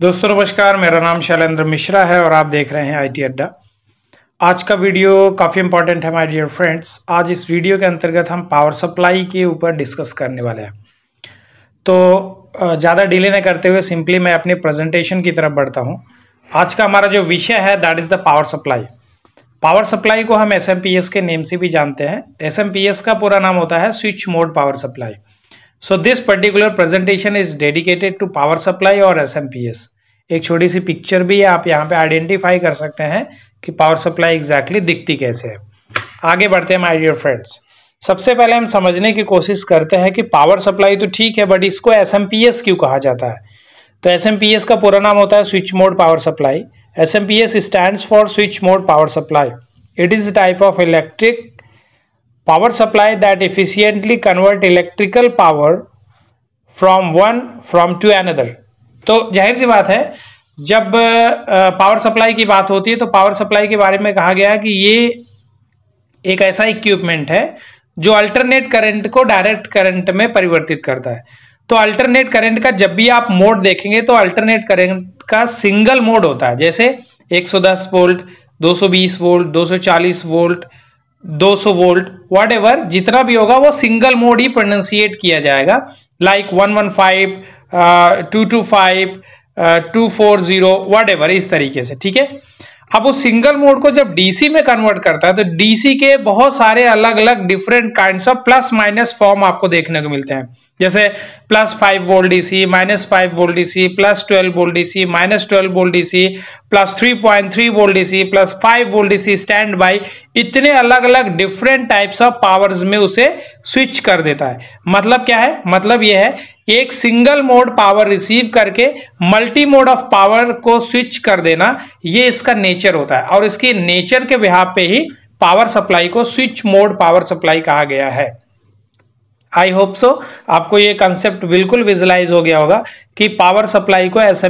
दोस्तों नमस्कार मेरा नाम शैलेंद्र मिश्रा है और आप देख रहे हैं आईटी अड्डा आज का वीडियो काफ़ी इंपॉर्टेंट है माय डियर फ्रेंड्स आज इस वीडियो के अंतर्गत हम पावर सप्लाई के ऊपर डिस्कस करने वाले हैं तो ज़्यादा डिले न करते हुए सिंपली मैं अपने प्रेजेंटेशन की तरफ बढ़ता हूँ आज का हमारा जो विषय है that is the power supply power supply को हम एस के नेम से भी जानते हैं एस का पूरा नाम होता है switch mode power supply so this particular presentation is dedicated to power supply और एसएमपीएस एक छोटी सी पिक्चर भी है आप यहाँ पे आइडेंटिफाई कर सकते हैं कि पावर सप्लाई एग्जैक्टली दिखती कैसे है आगे बढ़ते हैं माय डियर फ्रेंड्स सबसे पहले हम समझने की कोशिश करते हैं कि पावर सप्लाई तो ठीक है बट इसको एस क्यों कहा जाता है तो एस का पूरा नाम होता है switch mode power supply S M P S stand for switch mode power supply it is type of electric power supply that efficiently convert electrical power from one from to another तो जाहिर सी बात है जब power supply की बात होती है तो पावर सप्लाई के बारे में कहा गया है कि ये एक ऐसा इक्विपमेंट है जो अल्टरनेट करंट को डायरेक्ट करंट में परिवर्तित करता है तो अल्टरनेट करंट का जब भी आप मोड देखेंगे तो अल्टरनेट करंट का सिंगल मोड होता है जैसे 110 volt 220 volt 240 volt 200 volt whatever जितना भी होगा वो सिंगल मोड ही प्रोनाउंसिएट किया जाएगा like one one five two two five two four zero whatever इस तरीके से ठीक है अब वो सिंगल मोड को जब डीसी में कन्वर्ट करता है तो डीसी के बहुत सारे अलग अलग different kind of plus minus form आपको देखने को मिलते हैं जैसे plus five volt DC minus five volt DC plus twelve volt DC minus twelve volt DC plus three point three volt DC plus five volt DC standby इतने अलग अलग different types of powers में उसे switch कर देता है मतलब क्या है मतलब यह है एक सिंगल मोड पावर रिसीव करके मल्टी मोड ऑफ पावर को स्विच कर देना ये इसका नेचर होता है और इसके नेचर के बिहाब पे ही पावर सप्लाई को स्विच मोड पावर सप्लाई कहा गया है आई होप सो आपको ये कंसेप्ट बिल्कुल विजुलाइज हो गया होगा कि पावर सप्लाई को एस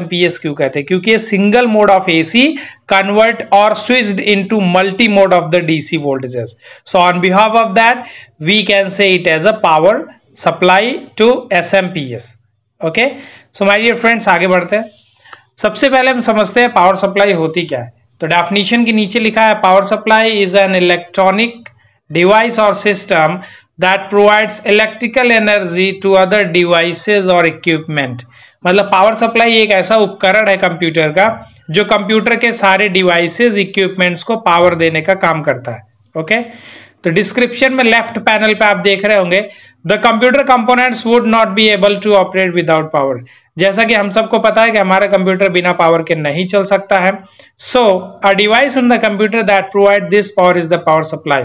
क्यों कहते हैं क्योंकि ये single mode of AC convert और switched into multi mode of the DC voltages so on behalf of that we can say it as a power supply to S M P S okay so dear friends आगे बढ़ते हैं सबसे पहले हम समझते हैं power supply होती क्या है तो डेफिनेशन के नीचे लिखा है power supply is an electronic device और system that provides electrical energy to other devices और इक्विपमेंट मतलब पावर सप्लाई एक ऐसा उपकरण है कंप्यूटर का जो कंप्यूटर के सारे डिवाइसेज इक्विपमेंट्स को पावर देने का काम करता है ओके okay? तो डिस्क्रिप्शन में लेफ्ट पैनल पे आप देख रहे होंगे the computer components would not be able to operate without power जैसा कि हम सबको पता है कि हमारा कंप्यूटर बिना पावर के नहीं चल सकता है so a device in the computer that provide this power is the power supply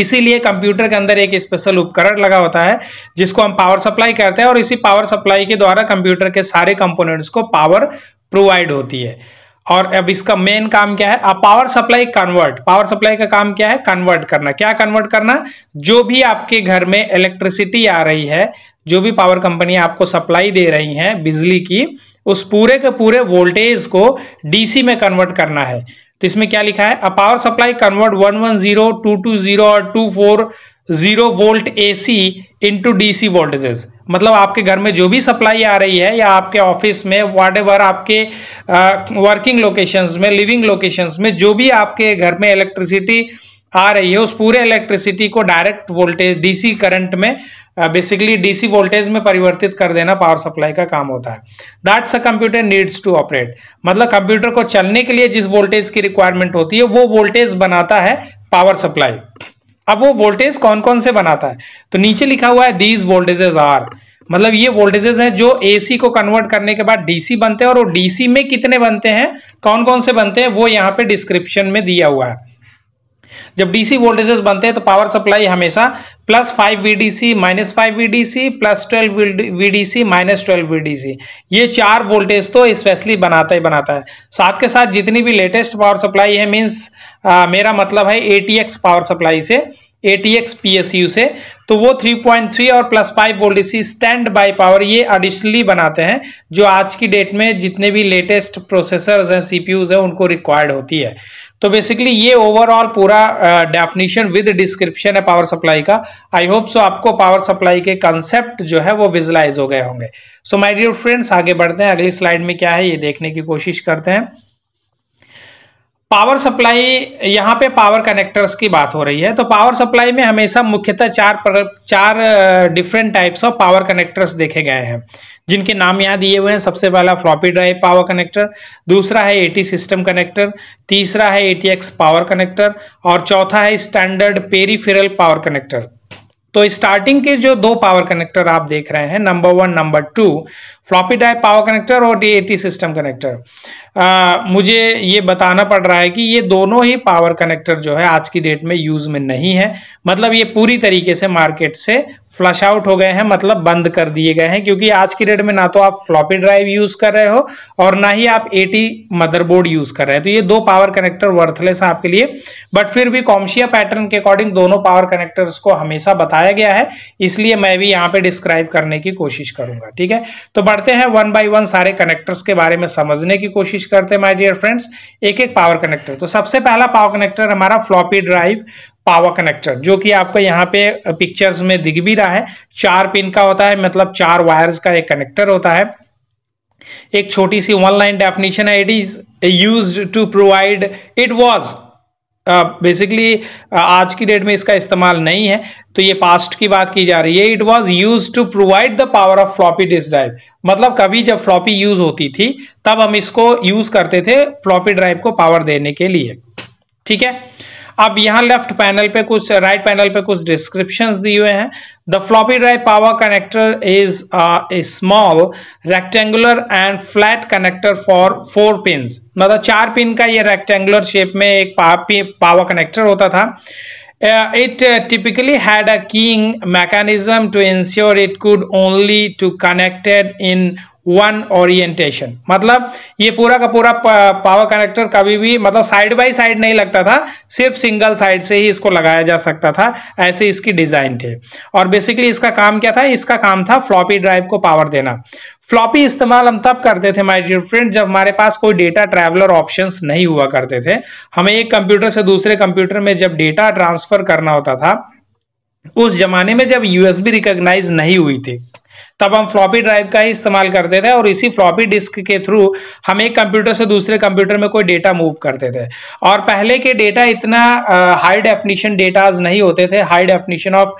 इसीलिए कंप्यूटर के अंदर एक स्पेशल उपकरण लगा होता है जिसको हम पावर सप्लाई कहते हैं और इसी पावर सप्लाई के द्वारा कंप्यूटर के सारे कंपोनेंट्स को पावर प्रोवाइड होती है और अब इसका मेन काम क्या है power supply convert power supply का काम क्या है कन्वर्ट करना क्या कन्वर्ट करना जो भी आपके घर में इलेक्ट्रिसिटी आ रही है जो भी पावर कंपनी आपको सप्लाई दे रही है बिजली की उस पूरे के पूरे वोल्टेज को डीसी में कन्वर्ट करना है तो इसमें क्या लिखा है a power supply convert one one zero two two zero और two four zero volt AC into DC voltages मतलब आपके घर में जो भी सप्लाई आ रही है या आपके ऑफिस में वाट एवर आपके वर्किंग लोकेशंस में लिविंग लोकेशंस में जो भी आपके घर में इलेक्ट्रिसिटी आ रही है उस पूरे इलेक्ट्रिसिटी को डायरेक्ट वोल्टेज डीसी करंट में बेसिकली डीसी वोल्टेज में परिवर्तित कर देना पावर सप्लाई का काम होता है that's a computer needs to operate मतलब कंप्यूटर को चलने के लिए जिस वोल्टेज की रिक्वायरमेंट होती है वो वोल्टेज बनाता है पावर सप्लाई अब वो वोल्टेज कौन कौन से बनाता है तो नीचे लिखा हुआ है दीज वोल्टेजेस आर मतलब ये वोल्टेजेस है जो एसी को कन्वर्ट करने के बाद डीसी बनते हैं और वो डीसी में कितने बनते हैं कौन कौन से बनते हैं वो यहाँ पे डिस्क्रिप्शन में दिया हुआ है जब डीसी वोल्टेजेस बनते हैं तो पावर सप्लाई हमेशा plus five V D C minus five V D C plus twelve V D C minus twelve V D C ये चार वोल्टेज तो स्पेशली बनाता ही बनाता है साथ के साथ जितनी भी लेटेस्ट पावर सप्लाई है मीन्स मेरा मतलब है A T X power supply से A T X P S U से तो वो 3.3 और प्लस फाइव वोल्टेज सी स्टैंड बाई पावर ये एडिशनली बनाते हैं जो आज की डेट में जितने भी लेटेस्ट प्रोसेसर्स हैं सीपीयूज हैं उनको रिक्वायर्ड होती है तो बेसिकली ये ओवरऑल पूरा डेफिनेशन विद डिस्क्रिप्शन है पावर सप्लाई का आई होप सो आपको पावर सप्लाई के कंसेप्ट जो है वो विजुलाइज हो गए होंगे सो माय डियर फ्रेंड्स आगे बढ़ते हैं अगली स्लाइड में क्या है ये देखने की कोशिश करते हैं पावर सप्लाई यहाँ पे पावर कनेक्टर्स की बात हो रही है तो पावर सप्लाई में हमेशा मुख्यतः चार पर, चार different types of power connectors देखे गए हैं जिनके नाम यहाँ दिए हुए हैं सबसे पहला फ्लॉपी ड्राइव पावर कनेक्टर दूसरा है एटी सिस्टम कनेक्टर तीसरा है एटीएक्स पावर कनेक्टर और चौथा है स्टैंडर्ड पेरीफेरल पावर कनेक्टर तो स्टार्टिंग के जो दो पावर कनेक्टर आप देख रहे हैं number one number two floppy drive power connector और डी सिस्टम कनेक्टर मुझे ये बताना पड़ रहा है कि ये दोनों ही पावर कनेक्टर जो है आज की डेट में यूज में नहीं है मतलब ये पूरी तरीके से मार्केट से फ्लश आउट हो गए हैं मतलब बंद कर दिए गए हैं क्योंकि आज की डेट में ना तो आप फ्लॉपी ड्राइव यूज कर रहे हो और ना ही आप एटी मदरबोर्ड यूज कर रहे हैं तो ये दो पावर कनेक्टर वर्थलेस हैं आपके लिए बट फिर भी कॉम्शिया पैटर्न के अकॉर्डिंग दोनों पावर कनेक्टर्स को हमेशा बताया गया है इसलिए मैं भी यहाँ पे डिस्क्राइब करने की कोशिश करूंगा ठीक है तो बढ़ते हैं वन बाई वन सारे कनेक्टर्स के बारे में समझने की कोशिश करते हैं माई डियर फ्रेंड्स एक एक पावर कनेक्टर तो सबसे पहला पावर कनेक्टर हमारा फ्लॉपी ड्राइव पावर कनेक्टर जो कि आपको यहाँ पे पिक्चर्स में दिख भी रहा है चार पिन का होता है मतलब चार वायर्स का एक कनेक्टर होता है एक छोटी सी वन लाइन डेफिनेशन है it is use to provide it was basically आज की डेट में इसका इस्तेमाल नहीं है तो ये पास्ट की बात की जा रही है it was use to provide the power of floppy disk drive मतलब कभी जब फ्लॉपी यूज होती थी तब हम इसको यूज करते थे फ्लॉपी ड्राइव को पावर देने के लिए ठीक है अब यहाँ लेफ्ट पैनल पे कुछ राइट right पैनल पे कुछ डिस्क्रिप्शन दिए हुए हैं the floppy drive power connector is a small rectangular and flat connector for four pin मतलब चार पिन का ये रेक्टेंगुलर शेप में एक पावर कनेक्टर होता था it typically had a keying mechanism to ensure it could only to connected in one orientation मतलब ये पूरा का पूरा पावर कनेक्टर कभी भी मतलब साइड बाय साइड नहीं लगता था सिर्फ सिंगल साइड से ही इसको लगाया जा सकता था ऐसे इसकी डिजाइन थे और बेसिकली इसका काम क्या था इसका काम था फ्लॉपी ड्राइव को पावर देना फ्लॉपी इस्तेमाल हम तब करते थे माय डियर फ्रेंड जब हमारे पास कोई डेटा ट्रैवलर ऑप्शंस नहीं हुआ करते थे हमें एक कंप्यूटर से दूसरे कंप्यूटर में जब डेटा ट्रांसफर करना होता था उस जमाने में जब यूएसबी रिकॉग्नाइज नहीं हुई थी तब हम फ्लॉपी ड्राइव का ही इस्तेमाल करते थे और इसी फ्लॉपी डिस्क के थ्रू हम एक कंप्यूटर से दूसरे कंप्यूटर में कोई डेटा मूव करते थे और पहले के डेटा इतना हाई डेफिनेशन डेटाज नहीं होते थे हाई डेफिनेशन ऑफ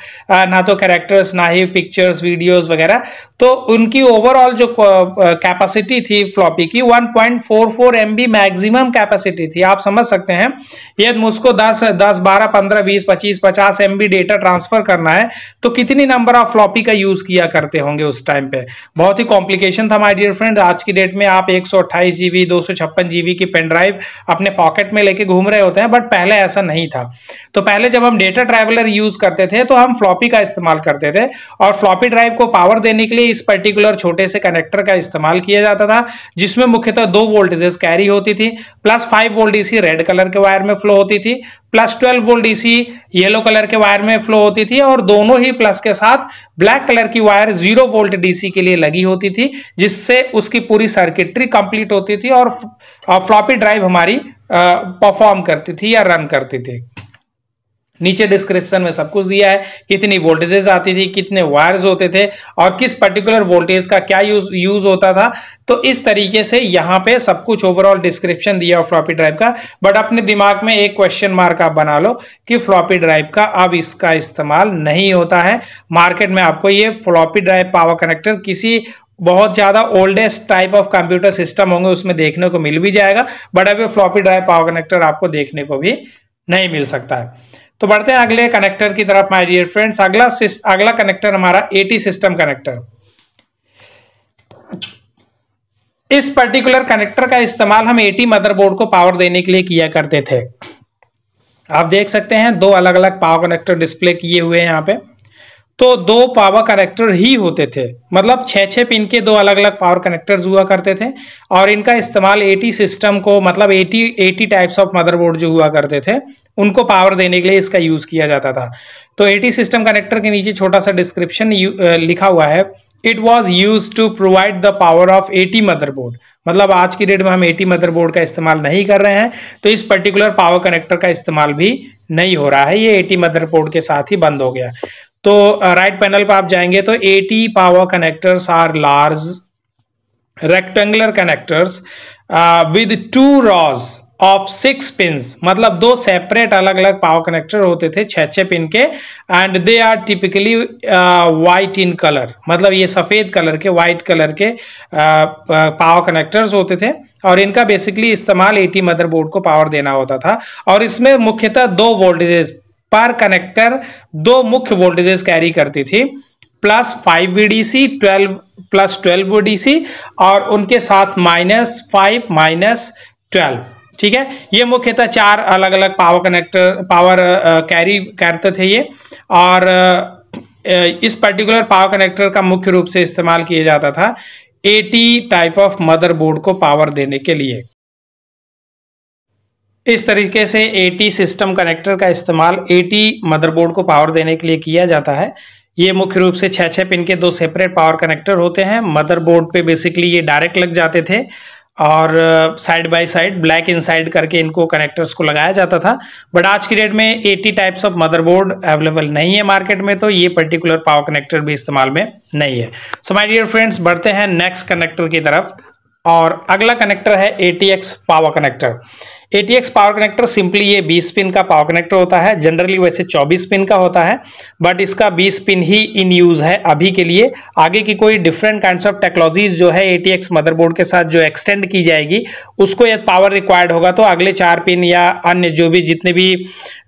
ना तो कैरेक्टर्स ना ही पिक्चर्स वीडियोज वगैरह तो उनकी ओवरऑल जो कैपेसिटी थी फ्लॉपी की 1.44 पॉइंट मैक्सिमम कैपेसिटी थी आप समझ सकते हैं यदि मुझको 10 10 12 15 20 25 50 एम डेटा ट्रांसफर करना है तो कितनी नंबर ऑफ फ्लॉपी का यूज किया करते होंगे उस टाइम पे बहुत ही कॉम्प्लिकेशन था माय डियर फ्रेंड आज की डेट में आप एक सौ अट्ठाईस जीबी दो सौ छप्पन जीबी की पेन ड्राइव अपने पॉकेट में लेके घूम रहे होते हैं बट पहले ऐसा नहीं था तो पहले जब हम डेटा ट्रैवलर यूज करते थे तो हम फ्लॉपी का इस्तेमाल करते थे और फ्लॉपी ड्राइव को पावर देने के लिए इस पर्टिकुलर छोटे से कनेक्टर का इस्तेमाल किया जाता था जिसमें मुख्यतः दो वोल्टेजेस कैरी होती थी प्लस फाइव वोल्ट इसी रेड कलर के वायर में फ्लो होती थी प्लस ट्वेल्व वोल्ट इसी येलो कलर के वायर में फ्लो होती थी और दोनों ही प्लस के साथ ब्लैक कलर की वायर जीरो वोल्ट डीसी के लिए लगी होती थी जिससे उसकी पूरी सर्किटरी कंप्लीट होती थी और फ्लॉपी ड्राइव हमारी परफॉर्म करती थी या रन करती थी नीचे डिस्क्रिप्शन में सब कुछ दिया है कितनी वोल्टेजेस आती थी कितने वायर्स होते थे और किस पर्टिकुलर वोल्टेज का क्या यूज यूज होता था तो इस तरीके से यहाँ पे सब कुछ ओवरऑल डिस्क्रिप्शन दिया फ्लॉपी ड्राइव का बट अपने दिमाग में एक क्वेश्चन मार्क आप बना लो कि फ्लॉपी ड्राइव का अब इसका इस्तेमाल नहीं होता है मार्केट में आपको ये फ्लॉपी ड्राइव पावर कनेक्टर किसी बहुत ज़्यादा oldest type of computer system होंगे उसमें देखने को मिल भी जाएगा बट अब फ्लॉपी ड्राइव पावर कनेक्टर आपको देखने को भी नहीं मिल सकता है तो बढ़ते हैं अगले कनेक्टर की तरफ माय डियर फ्रेंड्स अगला अगला कनेक्टर हमारा एटी सिस्टम कनेक्टर इस पर्टिकुलर कनेक्टर का इस्तेमाल हम एटी मदरबोर्ड को पावर देने के लिए किया करते थे आप देख सकते हैं दो अलग अलग पावर कनेक्टर डिस्प्ले किए हुए हैं यहाँ पे तो दो पावर कनेक्टर ही होते थे मतलब छः छः पिन के दो अलग अलग पावर कनेक्टर्स हुआ करते थे और इनका इस्तेमाल 80 सिस्टम को मतलब 80 80 टाइप्स ऑफ मदरबोर्ड जो हुआ करते थे उनको पावर देने के लिए इसका यूज़ किया जाता था तो एटी सिस्टम कनेक्टर के नीचे छोटा सा डिस्क्रिप्शन लिखा हुआ है it was use to provide the power of 80 motherboard मतलब आज की डेट में हम 80 मदरबोर्ड का इस्तेमाल नहीं कर रहे हैं तो इस पर्टिकुलर पावर कनेक्टर का इस्तेमाल भी नहीं हो रहा है ये 80 मदरबोर्ड के साथ ही बंद हो गया तो राइट पैनल पर आप जाएंगे तो 80 power connectors are large rectangular connectors with two rows of six pin मतलब दो सेपरेट अलग अलग पावर कनेक्टर होते थे छह छह पिन के and they are typically white in colour मतलब ये सफेद कलर के व्हाइट कलर के पावर uh, कनेक्टर्स uh, होते थे और इनका बेसिकली इस्तेमाल एटी मदरबोर्ड को पावर देना होता था और इसमें मुख्यतः दो वोल्टेजेस पर कनेक्टर दो मुख्य वोल्टेजेस कैरी करती थी plus five VDC twelve plus twelve VDC और उनके साथ माइनस फाइव माइनस ट्वेल्व ठीक है ये मुख्यतः चार अलग अलग पावर कनेक्टर पावर कैरी करते थे ये और इस पर्टिकुलर पावर कनेक्टर का मुख्य रूप से इस्तेमाल किया जाता था 80 टाइप ऑफ मदरबोर्ड को पावर देने के लिए इस तरीके से एटी सिस्टम कनेक्टर का इस्तेमाल एटी मदरबोर्ड को पावर देने के लिए किया जाता है ये मुख्य रूप से छः छः पिन के दो सेपरेट पावर कनेक्टर होते हैं मदरबोर्ड पे बेसिकली ये डायरेक्ट लग जाते थे और side by side black inside करके इनको कनेक्टर्स को लगाया जाता था बट आज की डेट में 80 टाइप्स ऑफ मदरबोर्ड अवेलेबल नहीं है मार्केट में तो ये पर्टिकुलर पावर कनेक्टर भी इस्तेमाल में नहीं है सो माय डियर फ्रेंड्स बढ़ते हैं नेक्स्ट कनेक्टर की तरफ और अगला कनेक्टर है a power connector ATX power connector simply ये 20 पिन का पावर कनेक्टर होता है जनरली वैसे 24 पिन का होता है बट इसका 20 पिन ही इन यूज है अभी के लिए आगे की कोई डिफरेंट काइंड ऑफ टेक्नोलॉजीज जो है एटीएक्स मदरबोर्ड के साथ जो एक्सटेंड की जाएगी उसको यदि पावर रिक्वायर्ड होगा तो अगले चार पिन या अन्य जो भी जितने भी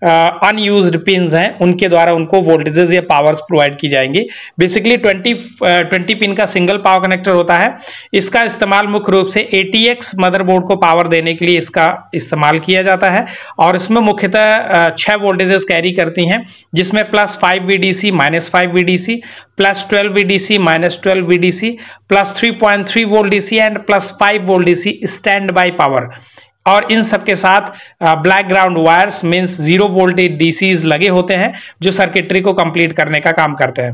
अनयूज पिन हैं उनके द्वारा उनको वोल्टेजेस या पावर्स प्रोवाइड की जाएंगी बेसिकली ट्वेंटी ट्वेंटी पिन का सिंगल पावर कनेक्टर होता है इसका इस्तेमाल मुख्य रूप से ए मदरबोर्ड को पावर देने के लिए इसका इस्तेमाल इस्तेमाल किया जाता है और इसमें मुख्यतः छह वोल्टेजेस कैरी करती हैं जिसमें plus five V D C minus five V D C plus twelve V D C minus twelve V D C plus three point three volt D C and plus five volt D C stand by power और इन सब के साथ black ground wires means zero voltage DCs लगे होते हैं जो circuitry को कंप्लीट करने का काम करते हैं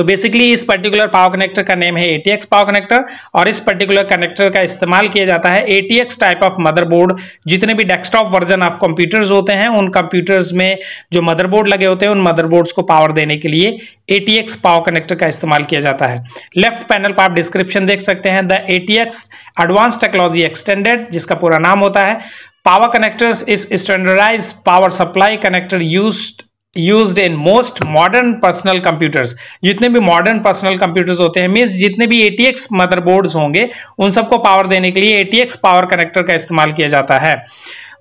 तो बेसिकली इस पर्टिकुलर पावर कनेक्टर का नेम है एटीएक्स पावर कनेक्टर और इस पर्टिकुलर कनेक्टर का इस्तेमाल किया जाता है एटीएक्स टाइप ऑफ मदरबोर्ड जितने भी डेस्कटॉप वर्जन ऑफ कंप्यूटर्स होते हैं उन कंप्यूटर्स में जो मदरबोर्ड लगे होते हैं उन मदरबोर्ड्स को पावर देने के लिए एटीएक्स पावर कनेक्टर का इस्तेमाल किया जाता है लेफ्ट पैनल पर आप डिस्क्रिप्शन देख सकते हैं the ATX advance technology extended जिसका पूरा नाम होता है power connectors is standardized power supply connector used use in most modern personal computers जितने भी मॉडर्न पर्सनल कंप्यूटर्स होते हैं मीन्स जितने भी एटीएक्स मदरबोर्ड्स होंगे उन सबको पावर देने के लिए एटीएक्स पावर कनेक्टर का इस्तेमाल किया जाता है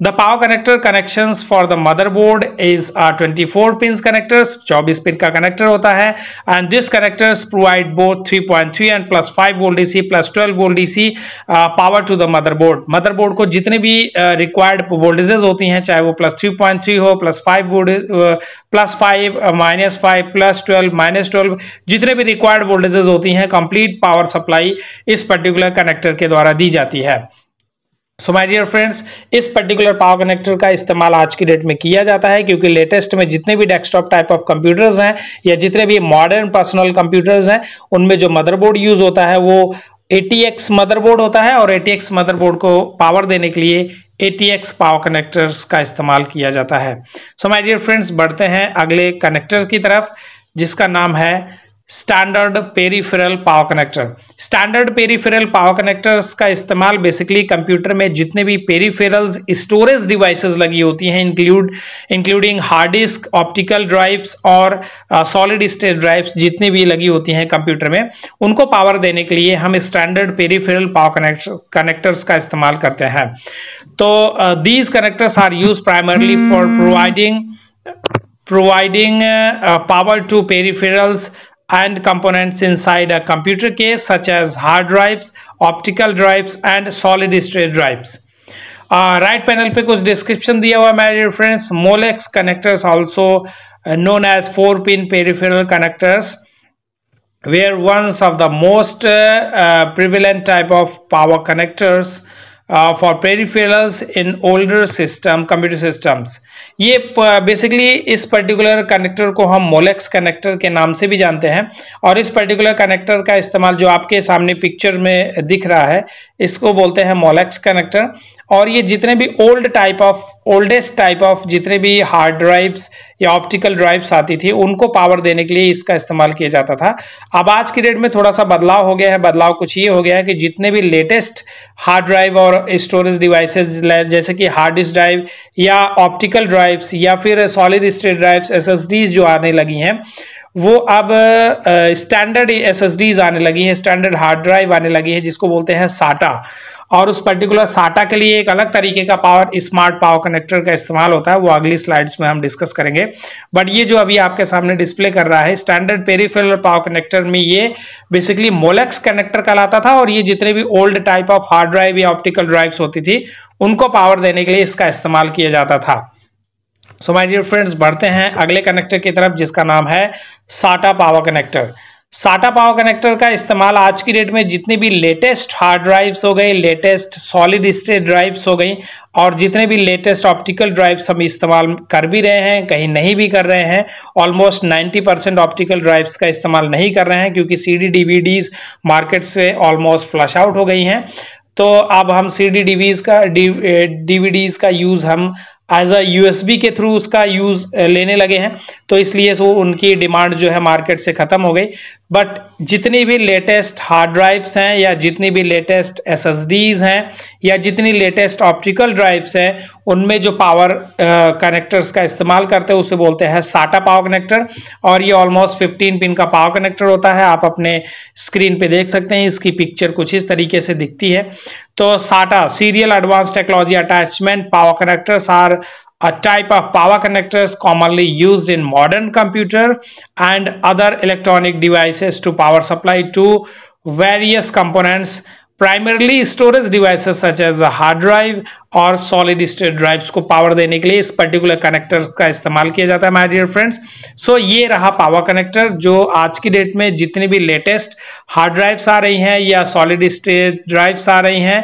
The power connector connections for the motherboard is uh, 24 pins connectors 24 pin का connector होता है and this connectors provide both 3.3 and plus 5 volt DC plus 12 volt DC uh, power to the motherboard motherboard को जितने भी uh, required voltages होती हैं चाहे वो plus 3.3 हो plus 5 volt uh, plus 5 uh, minus 5 plus 12 minus 12 जितने भी required voltages होती हैं complete power supply इस particular connector के द्वारा दी जाती है सो माय डियर फ्रेंड्स इस पर्टिकुलर पावर कनेक्टर का इस्तेमाल आज की डेट में किया जाता है क्योंकि लेटेस्ट में जितने भी डेस्कटॉप टाइप ऑफ कंप्यूटर्स हैं या जितने भी मॉडर्न पर्सनल कंप्यूटर्स हैं उनमें जो मदरबोर्ड यूज होता है वो ATX मदरबोर्ड होता है और ATX मदरबोर्ड को पावर देने के लिए ATX पावर कनेक्टर्स का इस्तेमाल किया जाता है सो माय डियर फ्रेंड्स बढ़ते हैं अगले कनेक्टर की तरफ जिसका नाम है standard peripheral power connector standard peripheral power connectors का इस्तेमाल बेसिकली कंप्यूटर में जितने भी पेरीफेरल्स स्टोरेज डिवाइसेस लगी होती हैं include including hard disk optical drives और सॉलिड स्टेट ड्राइव्स जितनी भी लगी होती हैं कंप्यूटर में उनको पावर देने के लिए हम स्टैंडर्ड पेरीफेरल पावर कनेक्टर्स का इस्तेमाल करते हैं तो these connectors are use primarily for providing providing uh, uh, power to peripherals and components inside a computer case such as hard drives, optical drives and solid state drives. Uh, right panel पे कुछ description दिया हुआ है मेरे friends Molex connectors also known as 4-pin peripheral connectors were once of the most uh, uh, prevalent type of power connectors for peripherals in older system computer systems ये basically uh, इस particular connector को हम Molex connector के नाम से भी जानते हैं और इस पर्टिकुलर कनेक्टर का इस्तेमाल जो आपके सामने पिक्चर में दिख रहा है इसको बोलते हैं मोलेक्स कनेक्टर और ये जितने भी old type of oldest type of जितने भी हार्ड ड्राइव्स या ऑप्टिकल ड्राइव्स आती थी उनको पावर देने के लिए इसका इस्तेमाल किया जाता था अब आज की डेट में थोड़ा सा बदलाव हो गया है बदलाव कुछ ये हो गया है कि जितने भी लेटेस्ट हार्ड ड्राइव और स्टोरेज डिवाइसेस जैसे कि हार्ड डिस्क ड्राइव या ऑप्टिकल ड्राइव्स या फिर सॉलिड स्टेट ड्राइव्स एस जो आने लगी हैं वो अब स्टैंडर्ड एस आने लगी हैं स्टैंडर्ड हार्ड ड्राइव आने लगी है जिसको बोलते हैं साटा और उस पर्टिकुलर साटा के लिए एक अलग तरीके का पावर स्मार्ट पावर कनेक्टर का इस्तेमाल होता है वो अगली स्लाइड्स में हम डिस्कस करेंगे बट ये जो अभी आपके सामने डिस्प्ले कर रहा है स्टैंडर्ड पेरीफेल पावर कनेक्टर में ये बेसिकली मोलेक्स कनेक्टर कहलाता था और ये जितने भी old type of hard drive या ऑप्टिकल ड्राइव्स होती थी उनको पावर देने के लिए इसका इस्तेमाल किया जाता था सो माई डियर फ्रेंड्स बढ़ते हैं अगले कनेक्टर की तरफ जिसका नाम है SATA power connector SATA power connector का इस्तेमाल आज की डेट में जितने भी लेटेस्ट हार्ड ड्राइव्स हो गए लेटेस्ट सॉलिड स्टेट ड्राइव्स हो गई और जितने भी लेटेस्ट ऑप्टिकल ड्राइव्स हम इस्तेमाल कर भी रहे हैं कहीं नहीं भी कर रहे हैं ऑलमोस्ट 90 परसेंट ऑप्टिकल ड्राइव्स का इस्तेमाल नहीं कर रहे हैं क्योंकि सी डी मार्केट से ऑलमोस्ट फ्लश आउट हो गई हैं तो अब हम सी डी का डी का यूज़ हम एज अ यूएसबी के थ्रू उसका यूज लेने लगे हैं तो इसलिए सो उनकी डिमांड जो है मार्केट से खत्म हो गई बट जितनी भी लेटेस्ट हार्ड ड्राइव्स हैं या जितनी भी लेटेस्ट एस हैं या जितनी लेटेस्ट ऑप्टिकल ड्राइव्स हैं उनमें जो पावर कनेक्टर्स का इस्तेमाल करते हैं उसे बोलते हैं साटा पावर कनेक्टर और ये ऑलमोस्ट 15 पिन का पावर कनेक्टर होता है आप अपने स्क्रीन पे देख सकते हैं इसकी पिक्चर कुछ इस तरीके से दिखती है तो SATA serial advance technology attachment power connectors are a type of power connectors commonly used in modern computer and other electronic devices to power supply to various components primarily storage devices such as hard drive और solid state drives को power देने के लिए इस particular connector का इस्तेमाल किया जाता है माय डियर फ्रेंड्स सो ये रहा पावर कनेक्टर जो आज की डेट में जितनी भी लेटेस्ट हार्ड ड्राइव्स आ रही हैं या सॉलिड स्टेट ड्राइव्स आ रही हैं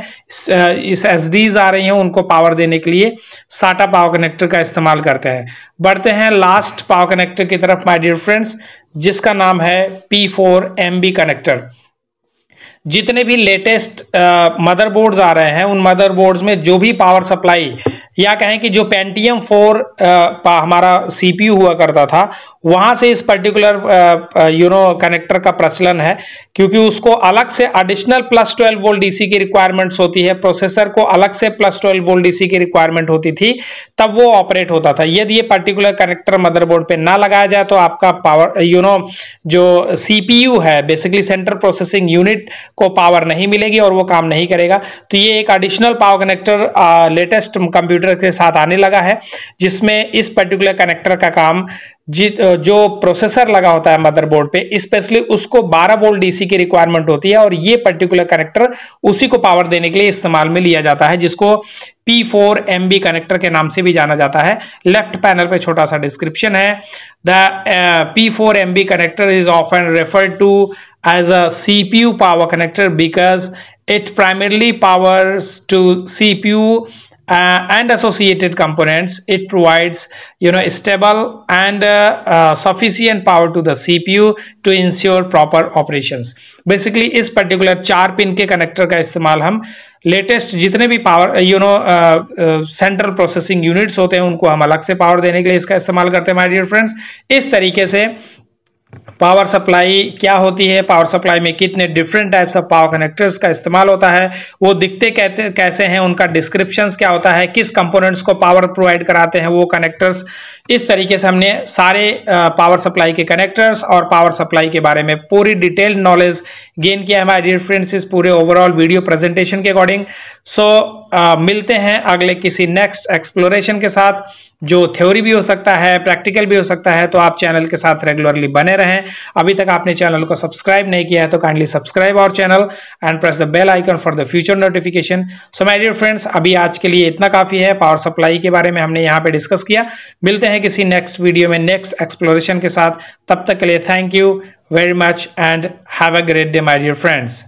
इस एस डीज आ रही हैं उनको पावर देने के लिए साटा पावर कनेक्टर का इस्तेमाल करते हैं बढ़ते हैं लास्ट पावर कनेक्टर की तरफ माई डियर फ्रेंड्स जिसका नाम है पी फोर कनेक्टर जितने भी लेटेस्ट मदरबोर्ड्स आ रहे हैं उन मदरबोर्ड्स में जो भी पावर सप्लाई या कहें कि जो पेंटियम फोर हमारा सीपीयू हुआ करता था वहां से इस पर्टिकुलर यू नो कनेक्टर का प्रचलन है क्योंकि उसको अलग से additional plus twelve volt DC की रिक्वायरमेंट्स होती है प्रोसेसर को अलग से प्लस ट्वेल्व वोल्ट डीसी की रिक्वायरमेंट होती थी तब वो ऑपरेट होता था यदि ये पर्टिकुलर कनेक्टर मदरबोर्ड पे ना लगाया जाए तो आपका पावर यू नो जो सीपीयू है बेसिकली सेंट्रल प्रोसेसिंग यूनिट को पावर नहीं मिलेगी और वो काम नहीं करेगा तो ये एक additional power connector latest computer के साथ आने लगा है जिसमें इस पर्टिकुलर कनेक्टर का काम जी जो प्रोसेसर लगा होता है मदरबोर्ड पे स्पेशली उसको 12 वोल्ट डीसी की रिक्वायरमेंट होती है और ये पर्टिकुलर कनेक्टर उसी को पावर देने के लिए इस्तेमाल में लिया जाता है जिसको P four M B connector के नाम से भी जाना जाता है लेफ्ट पैनल पे छोटा सा डिस्क्रिप्शन है the P four M B connector is ऑफ एंड refer to as a CPU power connector because it primarily powers to CPU uh, and associated components it provides you know stable and uh, uh, sufficient power to the cpu to ensure proper operations basically this particular चार pin connector connector का इस्तेमाल हम latest जितने भी power you know central processing units होते हैं उनको हम अलग से power देने के लिए इसका इस्तेमाल करते हैं my dear friends. इस तरीके से पावर सप्लाई क्या होती है पावर सप्लाई में कितने different types of power connectors का इस्तेमाल होता है वो दिखते कहते कैसे हैं उनका डिस्क्रिप्शन क्या होता है किस कंपोनेंट्स को पावर प्रोवाइड कराते हैं वो कनेक्टर्स इस तरीके से हमने सारे पावर सप्लाई के कनेक्टर्स और पावर सप्लाई के बारे में पूरी डिटेल नॉलेज गेन किया हमारे डियर इस पूरे ओवरऑल वीडियो प्रेजेंटेशन के अकॉर्डिंग सो so, मिलते हैं अगले किसी नेक्स्ट एक्सप्लोरेशन के साथ जो थ्योरी भी हो सकता है प्रैक्टिकल भी हो सकता है तो आप चैनल के साथ रेगुलरली बने रहें हैं अभी तक आपने चैनल को सब्सक्राइब नहीं किया है तो kindly subscribe our channel and press the bell icon for the future notification so my dear friends अभी आज के लिए इतना काफ़ी है पावर सप्लाई के बारे में हमने यहाँ पे डिस्कस किया मिलते हैं किसी नेक्स्ट वीडियो में नेक्स्ट एक्सप्लोरेशन के साथ तब तक के लिए thank you very much and have a great day my dear friends